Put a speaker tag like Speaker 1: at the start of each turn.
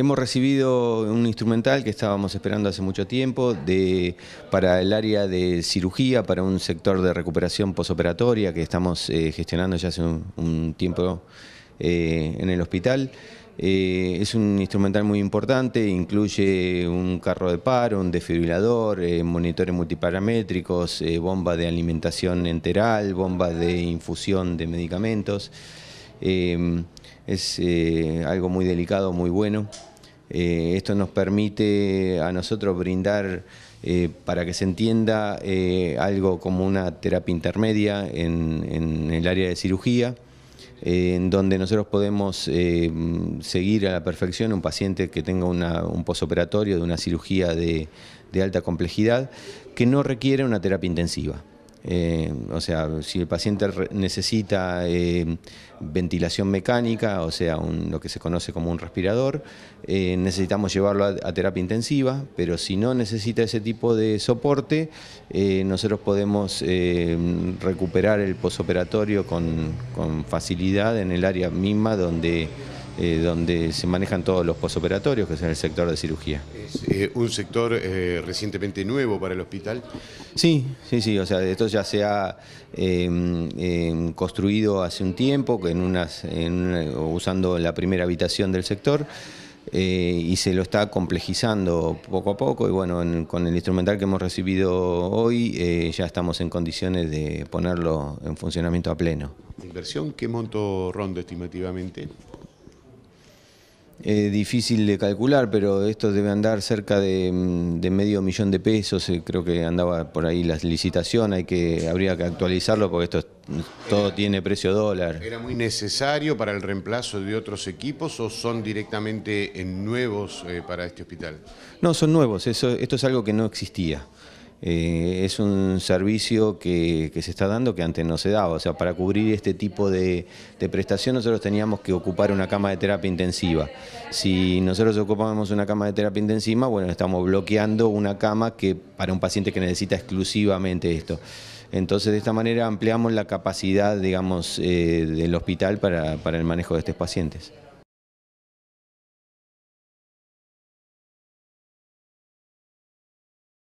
Speaker 1: hemos recibido un instrumental que estábamos esperando hace mucho tiempo para el área de cirugía, para un sector de recuperación posoperatoria que estamos eh, gestionando ya hace un, tiempo eh, en el hospital. Eh, es un instrumental muy importante, incluye un carro de paro, un desfibrilador, monitores multiparamétricos, bomba de alimentación enteral, bomba de infusión de medicamentos. es algo muy delicado, muy bueno. Eh, esto nos permite a nosotros brindar, eh, para que se entienda, eh, algo como una terapia intermedia en, el área de cirugía, en donde nosotros podemos seguir a la perfección un paciente que tenga un posoperatorio de una cirugía de alta complejidad que no requiere una terapia intensiva. Eh, o sea, si el paciente necesita eh, ventilación mecánica, o sea, lo que se conoce como un respirador, eh, necesitamos llevarlo a, terapia intensiva, pero si no necesita ese tipo de soporte, nosotros podemos recuperar el posoperatorio con facilidad en el área misma donde eh, donde se manejan todos los posoperatorios, que es en el sector de cirugía. Eh, un sector eh, recientemente nuevo para el hospital? Sí, sí, sí, o sea, esto ya se ha em, em, construido hace un tiempo, usando la primera habitación del sector, y se lo está complejizando poco a poco, y bueno, con el instrumental que hemos recibido hoy, ya estamos en condiciones de ponerlo en funcionamiento a pleno.
Speaker 2: ¿Inversión qué monto ronda estimativamente?
Speaker 1: Es difícil de calcular, pero esto debe andar cerca de, mm, medio millón de pesos, eh, creo que andaba por ahí la licitación, hay que, habría que actualizarlo porque esto todo tiene precio dólar.
Speaker 2: ¿Era muy necesario para el reemplazo de otros equipos o son directamente nuevos eh, para este hospital?
Speaker 1: No, son nuevos, esto es algo que no existía. Eh, es un servicio que, se está dando que antes no se daba. O sea, para cubrir este tipo de, prestación nosotros teníamos que ocupar una cama de terapia intensiva. Si nosotros ocupamos una cama de terapia intensiva, bueno, estamos bloqueando una cama que para un paciente que necesita exclusivamente esto. Entonces, de esta manera ampliamos la capacidad, digamos, eh, del hospital para el manejo de estos pacientes.